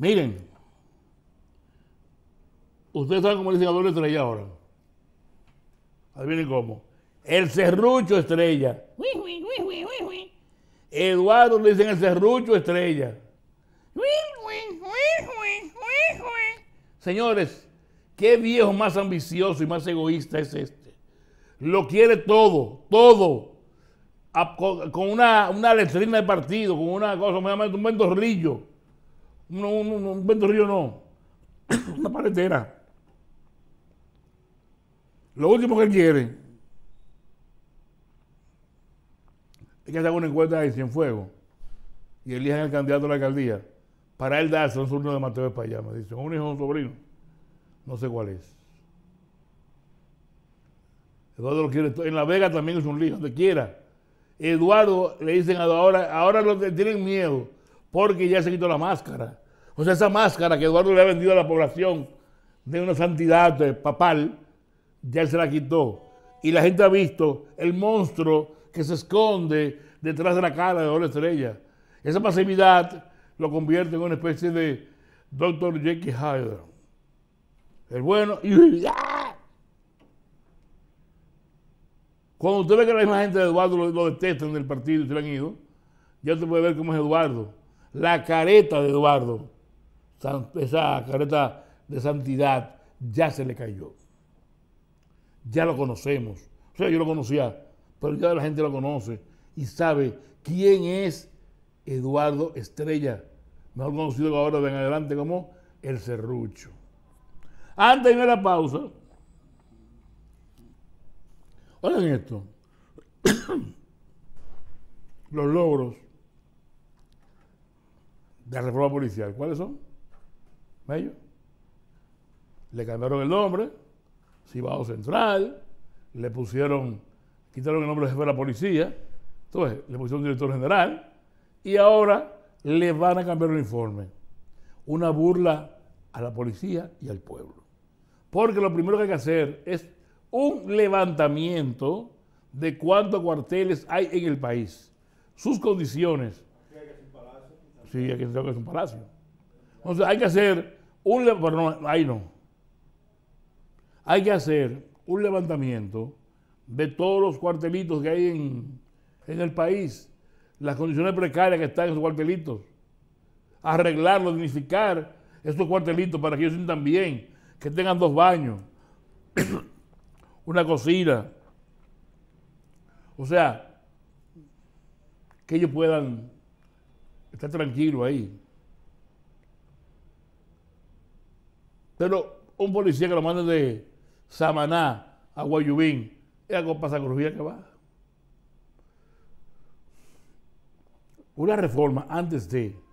Miren, ustedes saben cómo le dicen a doble estrella ahora. Adivinen cómo. El cerrucho estrella. Eduardo le dicen el cerrucho estrella. Señores, qué viejo más ambicioso y más egoísta es este. Lo quiere todo, todo. con, una, letrina de partido, con una cosa, un dorrillo. No, no, no, un ventorrillo no. Una paletera. Lo último que él quiere es que haga una encuesta de fuego y elijan el candidato a la alcaldía para él darse un sobrino de Mateo España. Me dicen, un hijo o un sobrino. No sé cuál es. Eduardo lo quiere. En La Vega también es un hijo, donde quiera. Eduardo le dicen ahora, ahora lo tienen miedo porque ya se quitó la máscara. O sea, esa máscara que Eduardo le ha vendido a la población de una santidad eh, papal, ya se la quitó. Y la gente ha visto el monstruo que se esconde detrás de la cara de Doble Estrella. Esa pasividad lo convierte en una especie de Dr. Jackie Hyde. El bueno y... Cuando usted ve que la misma gente de Eduardo lo, detesta en el partido y se lo han ido, ya usted puede ver cómo es Eduardo la careta de Eduardo, esa careta de santidad, ya se le cayó. Ya lo conocemos. O sea, yo lo conocía, pero ya la gente lo conoce y sabe quién es Eduardo Estrella, mejor conocido ahora de en adelante como El Cerrucho. Antes de la pausa, oigan esto, los logros de reforma policial. ¿Cuáles son? ¿Mello? Le cambiaron el nombre, Cibao Central, le pusieron, quitaron el nombre de jefe de la policía, entonces le pusieron director general y ahora le van a cambiar el informe... Una burla a la policía y al pueblo. Porque lo primero que hay que hacer es un levantamiento de cuántos cuarteles hay en el país, sus condiciones, Sí, aquí es un palacio. Entonces hay que hacer un levantamiento, Hay que hacer un levantamiento de todos los cuartelitos que hay en, el país, las condiciones precarias que están en esos cuartelitos, arreglarlos, dignificar esos cuartelitos para que ellos sientan bien, que tengan dos baños, una cocina, o sea, que ellos puedan Está tranquilo ahí. Pero un policía que lo manda de Samaná a Guayubín es algo pasacrujía que va. Una reforma antes de